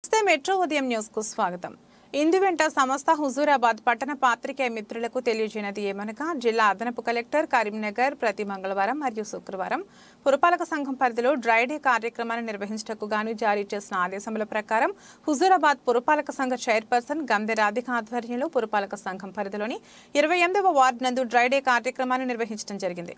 నమస్తే మెట్రో ఉదయం న్యూస్ కు స్వాగతం ఇందు వెంట సంస్థ హుజూరాబాద్ పట్టణ పాత్రికేయ మిత్రులకు తెలియజేయనది ఏమనగా జిల్లా అదనపు కలెక్టర్ కరీంనగర్ ప్రతి మంగళవారం మరియు శుక్రవారం పురపాలక సంఘం పరిధిలో డ్రై డే కార్యక్రమాన్ని నిర్వహించటకు గాను జారీ చేసిన ఆదేశముల ప్రకారం హుజూరాబాద్ పురపాలక సంఘ చైర్పర్సన్ గంధె రాధిక ఆధ్వర్యంలో పురపాలక సంఘం పరిధిలోని ఇరవై ఎనిమిదవ వార్డు నందు డ్రై డే కార్యక్రమాన్ని నిర్వహించడం జరిగింది